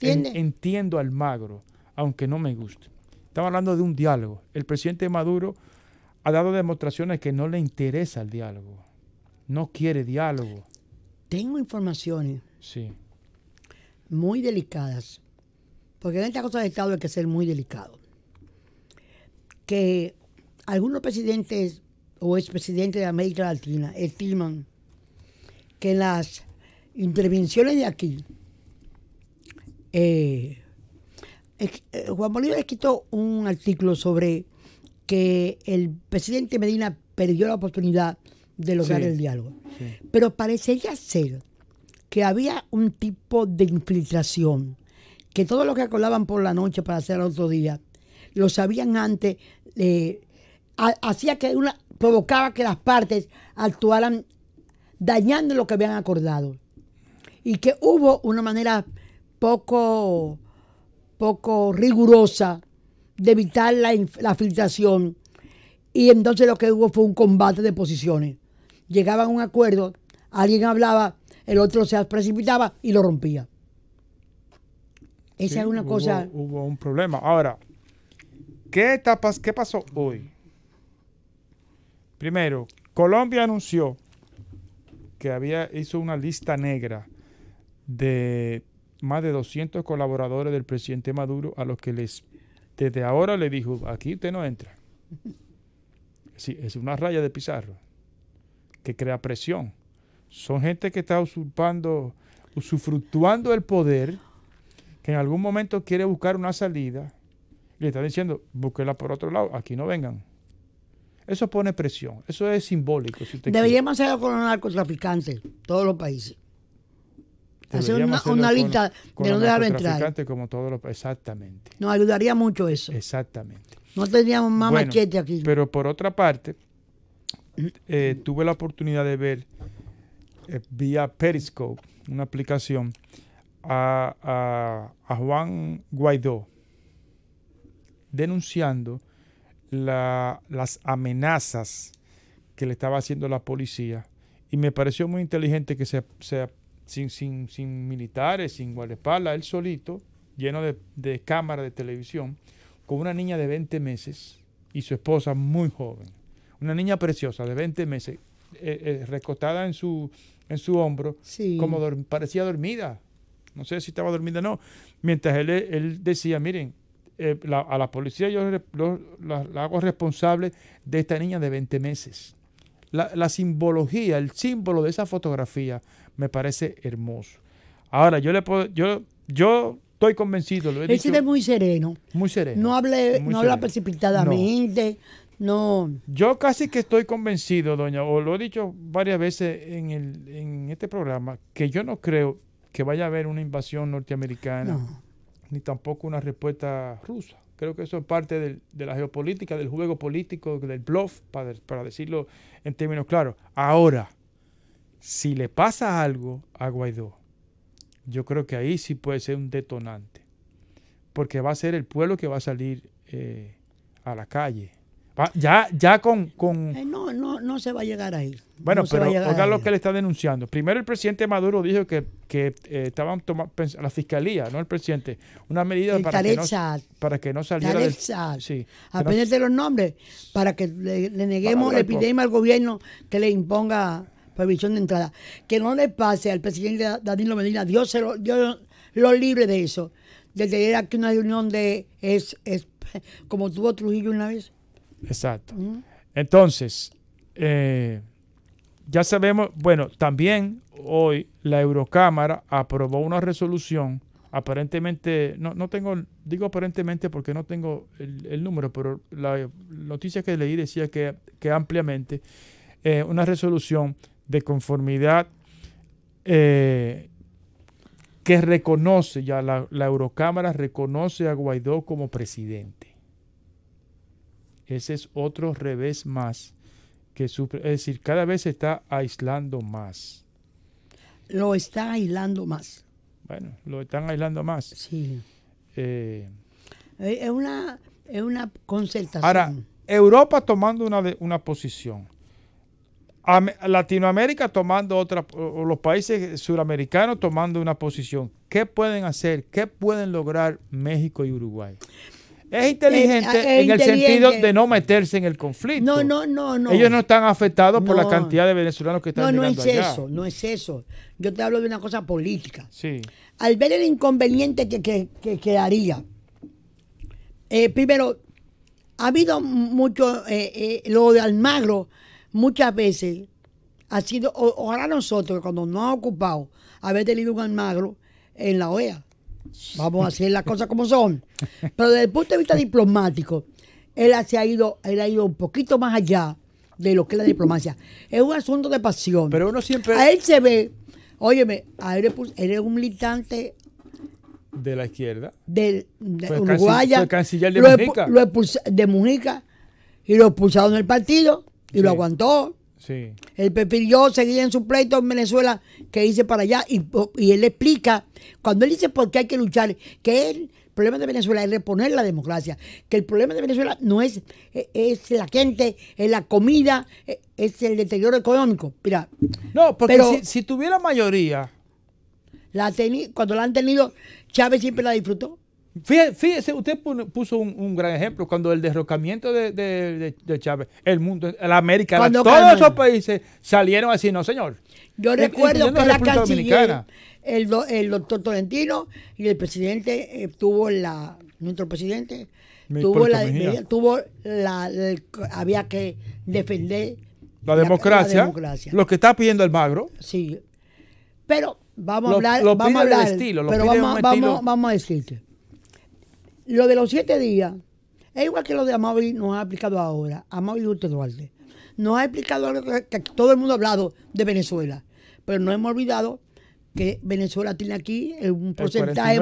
entiendo al magro, aunque no me guste. Estamos hablando de un diálogo. El presidente Maduro ha dado demostraciones que no le interesa el diálogo. No quiere diálogo. Tengo informaciones. Sí. Muy delicadas. Porque en esta cosa del Estado hay que ser muy delicado. Que algunos presidentes o expresidentes de América Latina estiman que las intervenciones de aquí, eh, eh, Juan Bolívar escrito un artículo sobre que el presidente Medina perdió la oportunidad de lograr el diálogo. Pero parecería ser que había un tipo de infiltración, que todo lo que acordaban por la noche para hacer otro día, lo sabían antes, eh, hacía que una, provocaba que las partes actuaran dañando lo que habían acordado. Y que hubo una manera poco, poco rigurosa de evitar la, la filtración. Y entonces lo que hubo fue un combate de posiciones. Llegaban a un acuerdo, alguien hablaba, el otro se precipitaba y lo rompía. Esa es una cosa. Hubo un problema. Ahora, ¿qué, etapas, ¿qué pasó hoy? Primero, Colombia anunció que había hizo una lista negra de más de 200 colaboradores del presidente Maduro a los que les, desde ahora le dijo, aquí usted no entra. Sí, es una raya de Pizarro que crea presión. Son gente que está usurpando, usufructuando el poder, que en algún momento quiere buscar una salida y le está diciendo, búsquela por otro lado, aquí no vengan. Eso pone presión, eso es simbólico. Si usted Deberíamos con los narcotraficantes, todos los países hacer una, una de no entrar. Como todo exactamente. Nos ayudaría mucho eso. Exactamente. No teníamos más maquete aquí. Pero por otra parte, eh, tuve la oportunidad de ver eh, vía Periscope, una aplicación, a, Juan Guaidó denunciando las amenazas que le estaba haciendo la policía. Y me pareció muy inteligente que se sin, sin, militares, sin guardaespaldas, él solito, lleno de, de cámara de televisión, con una niña de 20 meses y su esposa muy joven. Una niña preciosa de 20 meses, eh, eh, recostada en su, en su hombro, como parecía dormida. No sé si estaba dormida o no. Mientras él, eh, él decía, miren, a la policía yo la, hago responsable de esta niña de 20 meses. La, la, simbología, el símbolo de esa fotografía me parece hermoso. Ahora, yo le puedo, yo, yo estoy convencido. Lo he es muy sereno. Muy sereno. No, hable, no habla precipitadamente. No. Yo casi que estoy convencido, doña, o lo he dicho varias veces en, este programa, que yo no creo que vaya a haber una invasión norteamericana, ni tampoco una respuesta rusa. Creo que eso es parte de la geopolítica, del juego político, del bluff, para, para decirlo en términos claros. Ahora, si le pasa algo a Guaidó, yo creo que ahí sí puede ser un detonante, porque va a ser el pueblo que va a salir eh, a la calle. ya, ya con... con... no, no, no se va a llegar ahí. Bueno, pero oiga lo que le está denunciando. Primero el presidente Maduro dijo que, eh, estaban tomando, la fiscalía, no el presidente, una medida para, que no, para que no saliera... Del, sí, de los nombres, para que le, neguemos, le pidamos al gobierno que le imponga prohibición de entrada. Que no le pase al presidente Danilo Medina, Dios, se lo, lo libre de eso, de tener aquí una reunión de, es, como tuvo Trujillo una vez. Exacto. Entonces, eh, ya sabemos, bueno, también hoy la Eurocámara aprobó una resolución, aparentemente, no, no tengo, digo aparentemente porque no tengo el, número, pero la noticia que leí decía que, ampliamente, eh, una resolución de conformidad eh, que reconoce, ya la, Eurocámara reconoce a Guaidó como presidente. Ese es otro revés más. Que su, es decir, cada vez se está aislando más. Lo está aislando más. Bueno, lo están aislando más. Sí. Eh, eh, es, una, concertación. Ahora, Europa tomando una, una posición. Latinoamérica tomando otra, o los países suramericanos tomando una posición. ¿Qué pueden hacer? ¿Qué pueden lograr México y Uruguay? Es eh, inteligente eh, en el sentido de no meterse en el conflicto. No, no, no, no. Ellos no están afectados por la cantidad de venezolanos que están No, no es eso, no es eso. Yo te hablo de una cosa política. Sí. Al ver el inconveniente que, quedaría, eh, primero, ha habido mucho lo de Almagro muchas veces ha sido, ojalá nosotros, cuando nos ha ocupado, haber tenido un almagro en la OEA. Vamos a (laughs) hacer las cosas como son. Pero desde el punto de vista diplomático, él se ha ido, él ha ido un poquito más allá de lo que es la diplomacia. Es un asunto de pasión. Pero uno siempre. A él se ve, óyeme, a él, es un militante de la izquierda. De, de Uruguaya. de lo Mujica. Lo de Mujica y lo expulsaron del partido. Y lo aguantó. Sí. El perfil yo seguía en su pleito en Venezuela que hice para allá y, él explica, cuando él dice por qué hay que luchar, que el problema de Venezuela es reponer la democracia, que el problema de Venezuela no es, e, es la gente, es la comida, e, es el deterioro económico. Mira, no, porque si, tuviera mayoría... La cuando la han tenido, Chávez siempre la disfrutó. Fíjese, usted puso un, gran ejemplo cuando el derrocamiento de, Chávez, el mundo, la América, todos esos países salieron así, no señor. Yo recuerdo que la, canciller, el, doctor Tolentino y el presidente eh, tuvo la, nuestro presidente tuvo la, había que defender la democracia, lo que está pidiendo el magro. Sí, pero vamos a hablar, vamos a pero vamos, vamos, vamos a decirte. Lo de los siete días es igual que lo de Amaury nos ha explicado ahora, Amaury Duarte Duarte. Nos ha explicado que todo el mundo ha hablado de Venezuela, pero no hemos olvidado que Venezuela tiene aquí un porcentaje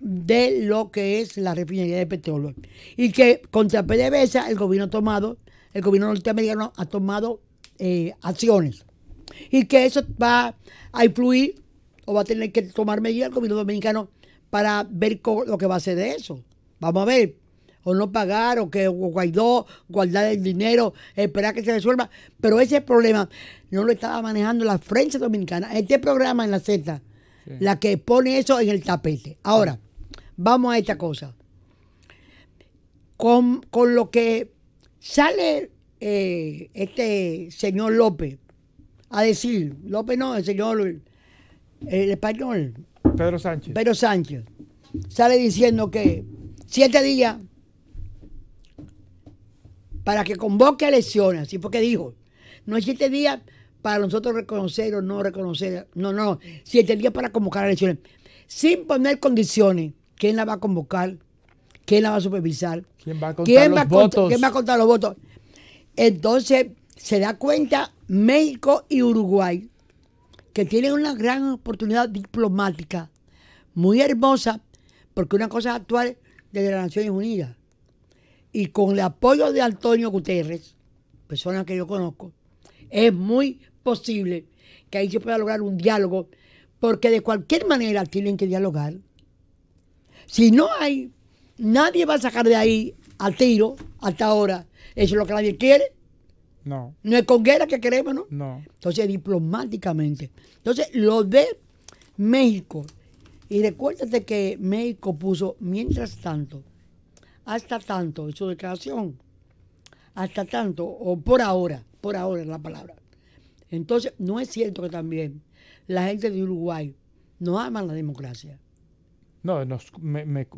de lo que es la refinería de petróleo. Y que contra PDVSA el gobierno ha tomado, el gobierno norteamericano ha tomado eh, acciones. Y que eso va a influir o va a tener que tomar medidas el gobierno dominicano para ver lo que va a ser de eso. Vamos a ver. O no pagar, o que Guaidó, guardar el dinero, esperar que se resuelva. Pero ese problema no lo estaba manejando la prensa dominicana. Este programa en la Z, la que pone eso en el tapete. Ahora, ah. vamos a esta cosa. Con, lo que sale eh, este señor López a decir, López no, el señor, el español, Pedro Sánchez. Pedro Sánchez sale diciendo que siete días para que convoque elecciones, así porque dijo, no hay siete días para nosotros reconocer o no reconocer, no, no, siete días para convocar elecciones, sin poner condiciones, quién la va a convocar, quién la va a supervisar, quién va a contar, los, votos? ¿Quién va a contar los votos. Entonces se da cuenta México y Uruguay que tienen una gran oportunidad diplomática, muy hermosa, porque una cosa es actuar desde las Naciones Unidas. Y con el apoyo de Antonio Guterres, persona que yo conozco, es muy posible que ahí se pueda lograr un diálogo, porque de cualquier manera tienen que dialogar. Si no hay, nadie va a sacar de ahí al tiro hasta ahora. Eso es lo que nadie quiere. No. No es con guerra que queremos, ¿no? No. Entonces, diplomáticamente. Entonces, lo de México. Y recuérdate que México puso, mientras tanto, hasta tanto, en su declaración, hasta tanto, o por ahora, por ahora es la palabra. Entonces, no es cierto que también la gente de Uruguay no ama la democracia. No, nos,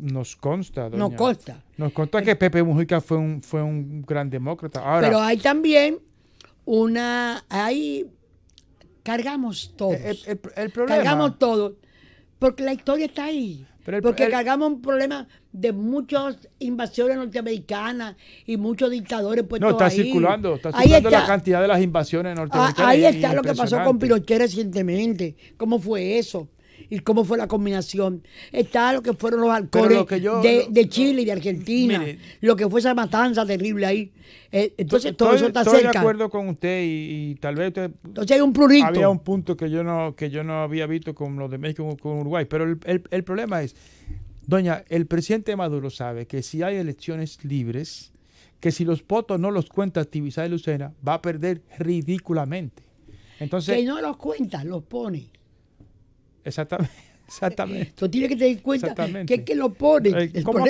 nos consta. Doña, nos consta. Nos consta que eh, Pepe Mujica fue un, fue un gran demócrata. Pero hay también una. Hay, cargamos todos. El, Cargamos todos. Porque la historia está ahí. porque cargamos un problema de muchas invasiones norteamericanas y muchos dictadores pues No, está circulando, está circulando la cantidad de las invasiones ah, norteamericanas. ahí está lo que pasó con Pinochet recientemente. ¿Cómo fue eso? y cómo fue la combinación. Está lo que fueron los alcoholes de, Chile y de Argentina, lo que fue esa matanza terrible ahí. Eh, entonces todo eso está cerca. Estoy de acuerdo con usted y, tal vez usted, entonces hay un plurito. Había un punto que yo no que yo no había visto con lo de México con Uruguay, pero el, problema es, doña, el presidente Maduro sabe que si hay elecciones libres, que si los votos no los cuenta Tibisay Lucena, va a perder ridículamente. Entonces, que no los cuenta, los pone. Exactamente. (laughs) Exactamente. Tú tienes que tener en cuenta que es que lo pone. Eh, como,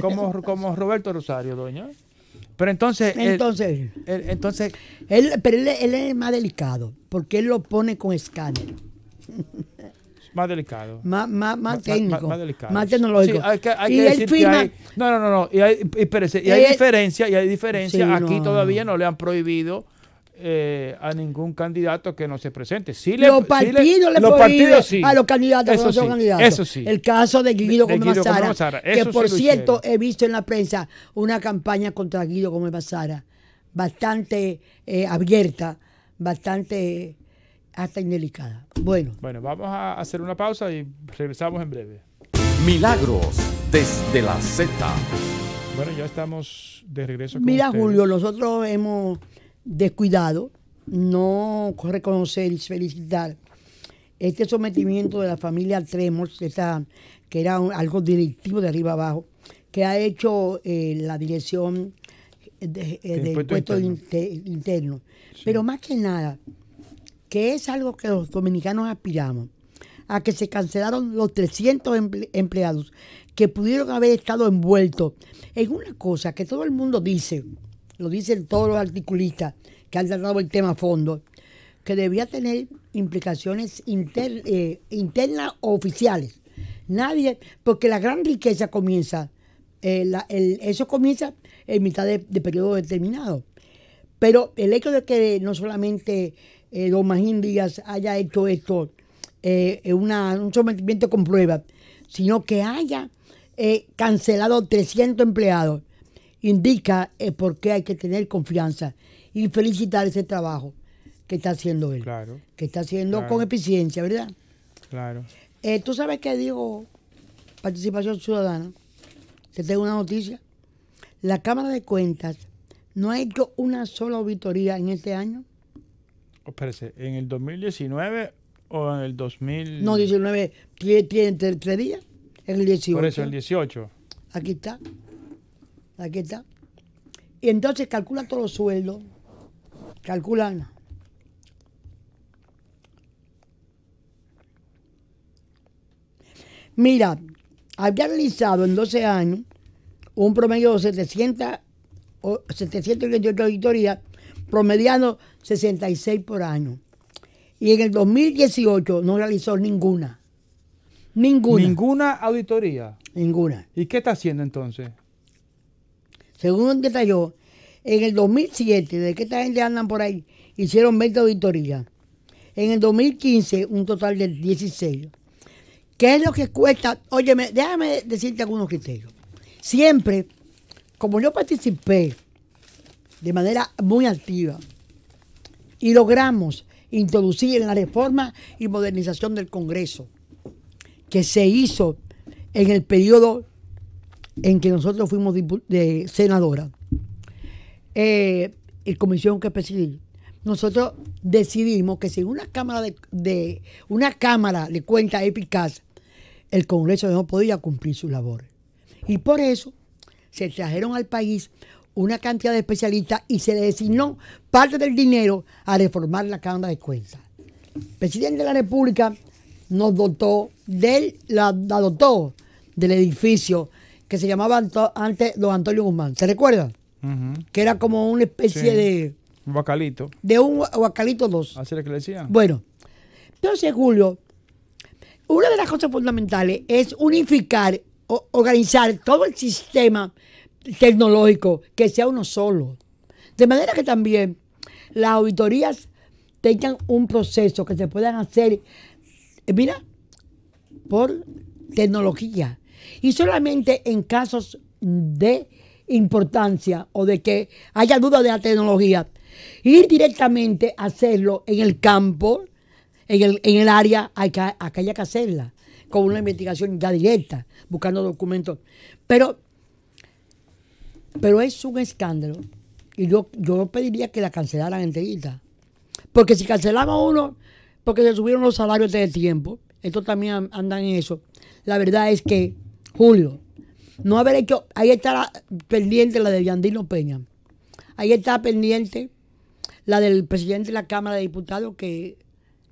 como, como, Roberto Rosario, doña. Pero entonces. Entonces. Él, entonces él, pero él, él, es más delicado, porque él lo pone con escáner. (laughs) Más delicado. Más más más técnico, más, Más tecnológico. hay que, y decir que hay, no, no, no, Y hay, espérese, y hay eh, diferencia, y hay diferencia. aquí todavía no le han prohibido eh, a ningún candidato que no se presente. Sí le, los partidos le, los partidos, a los candidatos eso no candidatos. Eso sí. El caso de Guido Gómez que por cierto he visto en la prensa una campaña contra Guido Gómez Mazara bastante eh, abierta, bastante hasta indelicada. Bueno. Bueno, vamos a hacer una pausa y regresamos en breve. Milagros desde la Z. Bueno, ya estamos de regreso. Mira, Julio, nosotros hemos descuidado, no reconocer felicitar este sometimiento de la familia Tremors que era algo directivo de arriba abajo, que ha hecho eh, la dirección eh, del puesto interno. Pero más que nada, que es algo que los dominicanos aspiramos, a que se cancelaron los 300 empleados que pudieron haber estado envueltos en una cosa que todo el mundo dice, lo dicen todos los articulistas que han tratado el tema a fondo, que debía tener implicaciones eh, internas o oficiales. Nadie, porque la gran riqueza comienza, eh, eso comienza en mitad de, periodo determinado. Pero el hecho de que no solamente eh, don Magín Díaz haya hecho esto, eh, un sometimiento con pruebas, sino que haya cancelado 300 empleados indica eh, por qué hay que tener confianza y felicitar ese trabajo que está haciendo él. Claro. Que está haciendo con eficiencia, ¿verdad? Claro. Eh, Tú sabes qué digo participación ciudadana. Te tengo una noticia. La Cámara de Cuentas no ha hecho una sola auditoría en este año. Oh, espérese, ¿en el 2019 o en el 2000? No, 19, tiene, tiene tres días. En el 18. Por eso, el 18. Aquí está. Aquí está. Y entonces calcula todos los sueldos, calculan Mira, había realizado en 12 años un promedio de 700, 728 auditorías, promediando 66 por año. Y en el 2018 no realizó ninguna. Ninguna. ¿Ninguna auditoría? Ninguna. ¿Y qué está haciendo entonces? según detalló, en el 2007, de que esta gente andan por ahí, hicieron 20 auditorías. En el 2015, un total de 16. ¿Qué es lo que cuesta? Óyeme, déjame decirte algunos criterios. Siempre, como yo participé de manera muy activa y logramos introducir en la reforma y modernización del Congreso, que se hizo en el periodo en que nosotros fuimos de senadora, eh, y comisión que presidí, nosotros decidimos que si una cámara de, una cámara de cuentas eficaz, el Congreso no podía cumplir su labor. Y por eso se trajeron al país una cantidad de especialistas y se le designó parte del dinero a reformar la Cámara de Cuentas. El presidente de la República nos dotó, del, la dotó del edificio que se llamaba antes Don Antonio Guzmán. ¿Se recuerda? Que era como una especie de. Un bacalito. De un bacalito dos. Así lo que le decían. Bueno, entonces, Julio, una de las cosas fundamentales es unificar, o, organizar todo el sistema tecnológico que sea uno solo. De manera que también las auditorías tengan un proceso que se puedan hacer, eh, mira, por tecnología. Y solamente en casos de importancia o de que haya duda de la tecnología, ir directamente a hacerlo en el campo, en el, en el área, acá, hay que hacerla, con una investigación ya directa, buscando documentos. Pero, pero es un escándalo y yo, yo pediría que la cancelaran enterita. Porque si cancelamos uno, porque se subieron los salarios el tiempo, esto también andan en eso. La verdad es que Julio. No haber hecho, ahí está pendiente la de Yandino Peña. Ahí está pendiente la del presidente de la Cámara de Diputados que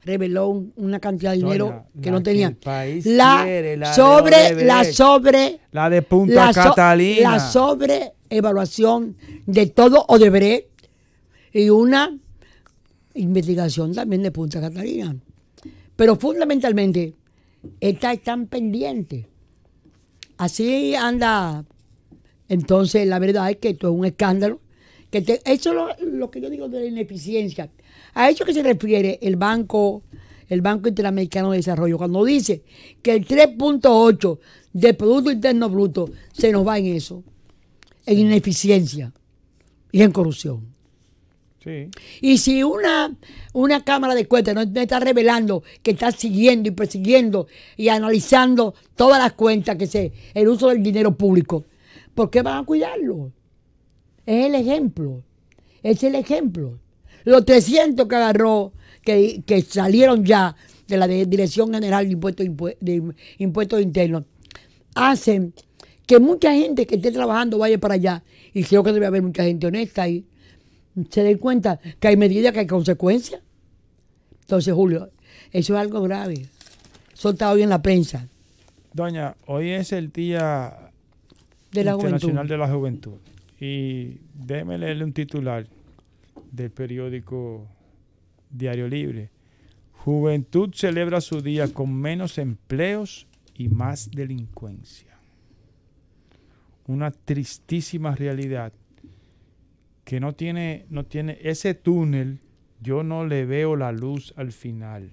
reveló una cantidad de dinero que no tenía. la, sobre, la sobre, la de Punta Catalina. La sobre evaluación de todo Odebrecht y una investigación también de Punta Catalina. Pero fundamentalmente, está están pendientes Así anda. Entonces, la verdad es que esto es un escándalo. Que eso es lo, que yo digo de la ineficiencia. A eso que se refiere el Banco, el banco Interamericano de Desarrollo, cuando dice que el 3.8 de Producto Interno Bruto se nos va en eso, en ineficiencia y en corrupción. Y si una, una Cámara de Cuentas no está revelando que está siguiendo y persiguiendo y analizando todas las cuentas que se, el uso del dinero público, ¿por qué van a cuidarlo? Es el ejemplo. Es el ejemplo. Los 300 que agarró, que, que salieron ya de la Dirección General de de Impuestos Internos, hacen que mucha gente que esté trabajando vaya para allá. Y creo que debe haber mucha gente honesta ahí se den cuenta que hay medidas, que hay consecuencias. Entonces, Julio, eso es algo grave. soltado hoy en la prensa. Doña, hoy es el Día de la Internacional de la Juventud. Y déjeme leerle un titular del periódico Diario Libre. Juventud celebra su día con menos empleos y más delincuencia. Una tristísima realidad que no tiene, no tiene, ese túnel, yo no le veo la luz al final.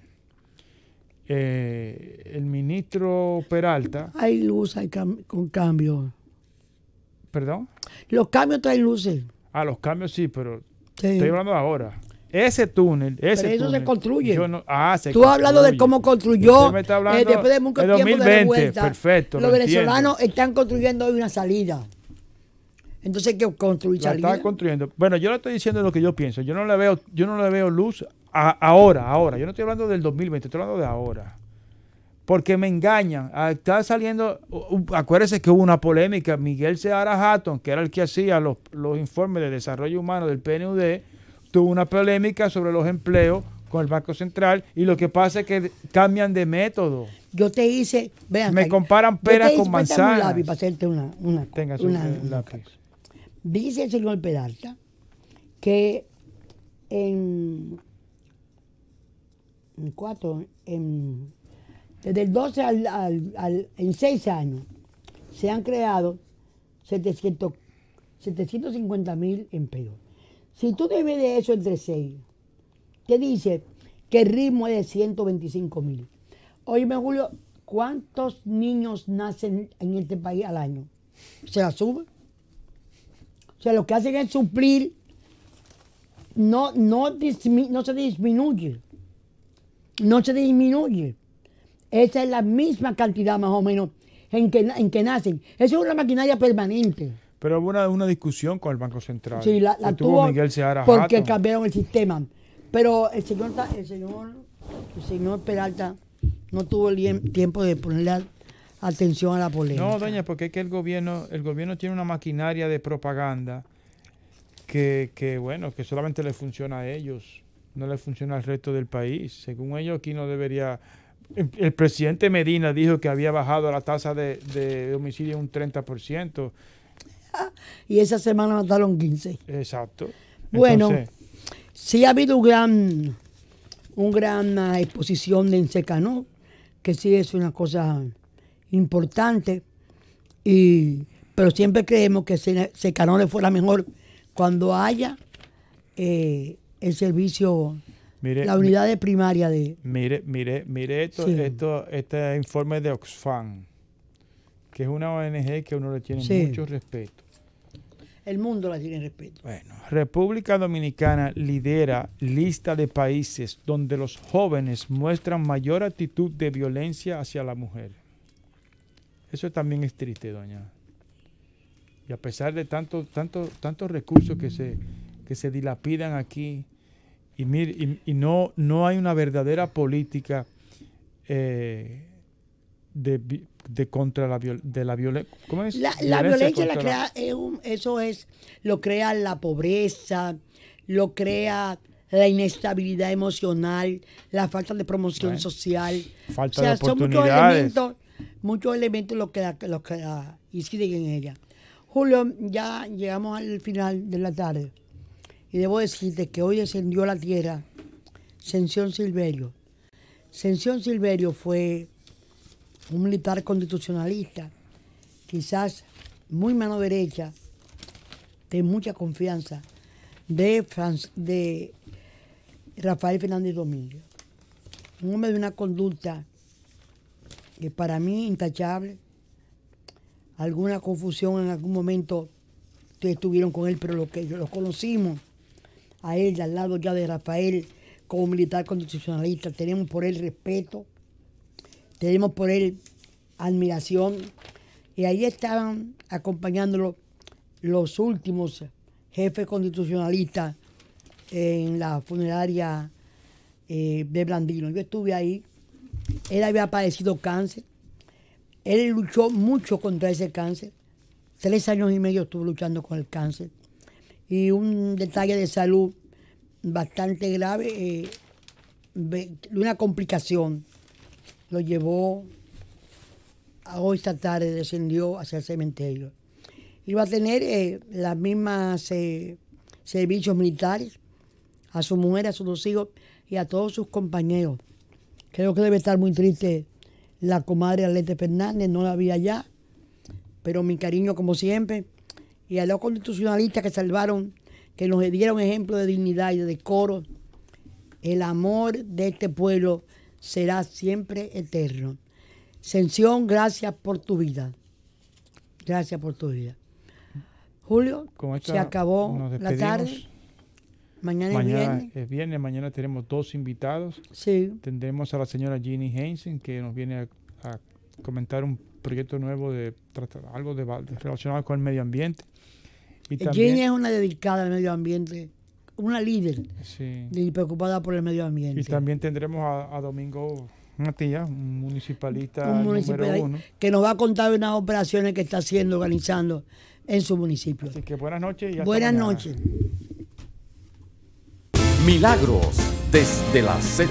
Eh, el ministro Peralta. Hay luz con cambio. ¿Perdón? Los cambios traen luces. Ah, los cambios sí, pero estoy hablando ahora. Ese túnel, ese Pero eso se construye. Ah, Tú has hablado de cómo construyó me eh, de 2020, Perfecto. Los venezolanos están construyendo hoy una salida. Entonces ¿qué? que construir la Está construyendo. Bueno, yo le estoy diciendo lo que yo pienso. Yo no le veo, yo no le veo luz ahora, ahora. Yo no estoy hablando del 2020, estoy hablando de ahora. Porque me engañan. Ah, está saliendo. Acuérdese que hubo una polémica. Miguel Seara Hatton, que era el que hacía los, informes de desarrollo humano del PNUD, tuvo una polémica sobre los empleos con el Banco Central y lo que pasa es que cambian de método. Yo te hice, vean. Me comparan peras con manzanas. una, Tenga Dice el señor Peralta que en, cuatro, en, desde el 12 al, 6 en años se han creado 700, 750 mil empleos. Si tú de eso entre seis, te dice que el ritmo es de 125 mil. Oye, Julio, ¿cuántos niños nacen en este país al año? ¿Se la sube? O sea, lo que hacen es suplir, no, no, no se disminuye, no se disminuye. Esa es la misma cantidad más o menos en que, en que nacen. Esa es una maquinaria permanente. Pero hubo una, discusión con el Banco Central. Sí, la, tuvo Miguel Seara porque cambiaron el sistema. Pero el señor, el señor, señor Peralta no tuvo el tiempo de ponerle atención a la polémica. No, doña, porque es que el gobierno, el gobierno tiene una maquinaria de propaganda que, que, bueno, que solamente le funciona a ellos, no le funciona al resto del país. Según ellos, aquí no debería... El, presidente Medina dijo que había bajado la tasa de, de homicidio un 30%. (laughs) y esa semana mataron 15. Exacto. Bueno, sí ha habido un gran, un gran ah, exposición de Enseca, Que sí es una cosa importante, y, pero siempre creemos que se Secanole fuera mejor cuando haya eh, el servicio la unidad de primaria de. Mire, mire, mire esto, esto, este informe de Oxfam, que es una ONG que uno le tiene mucho respeto. El mundo la tiene respeto. Bueno, República Dominicana lidera lista de países donde los jóvenes muestran mayor actitud de violencia hacia la mujer. Eso también es triste, doña. Y a pesar de tanto, tanto, tantos recursos que se, que se dilapidan aquí, y, y, no, no hay una verdadera política eh, de, contra la, de la, ¿cómo es? la, violencia. La, eh, eso es, lo crea la pobreza, lo crea la inestabilidad emocional, la falta de promoción social. Falta de oportunidades muchos elementos los que, la, que en ella. Julio, ya llegamos al final de la tarde y debo decirte que hoy ascendió a la tierra Sención Silverio. Sención Silverio fue un militar constitucionalista, quizás muy mano derecha, de mucha confianza, de, de Rafael Fernández Domínguez. Un hombre de una conducta que para mí intachable. Alguna confusión en algún momento estuvieron con él, pero lo que los conocimos a él, de al lado ya de Rafael, como militar constitucionalista, tenemos por él respeto, tenemos por él admiración. Y ahí estaban acompañándolo los últimos jefes constitucionalistas en la funeraria eh, de Blandino. Yo estuve ahí él había padecido cáncer. Él luchó mucho contra ese cáncer. Tres años y medio estuvo luchando con el cáncer. Y un detalle de salud bastante grave, eh, una complicación, lo llevó a hoy esta tarde, descendió hacia el cementerio. Iba a tener eh, las mismas eh, servicios militares a su mujer, a sus dos hijos y a todos sus compañeros. Creo que debe estar muy triste la comadre Alete Fernández, no la vi ya, pero mi cariño como siempre. Y a los constitucionalistas que salvaron, que nos dieron ejemplo de dignidad y de decoro, el amor de este pueblo será siempre eterno. Sención, gracias por tu vida. Gracias por tu vida. Julio, se acabó la tarde. Mañana, mañana es, viernes. mañana tenemos dos invitados. Sí. Tendremos a la señora Jeannie Hansen que nos viene a, comentar un proyecto nuevo de tratar algo de, relacionado con el medio ambiente. Y eh, es una dedicada al medio ambiente, una líder sí. y preocupada por el medio ambiente. Y también tendremos a, Domingo Matilla, un municipalista, número uno. que nos va a contar unas operaciones que está haciendo, organizando en su municipio. Así que buenas noches. Y buenas noches. Milagros desde la Z.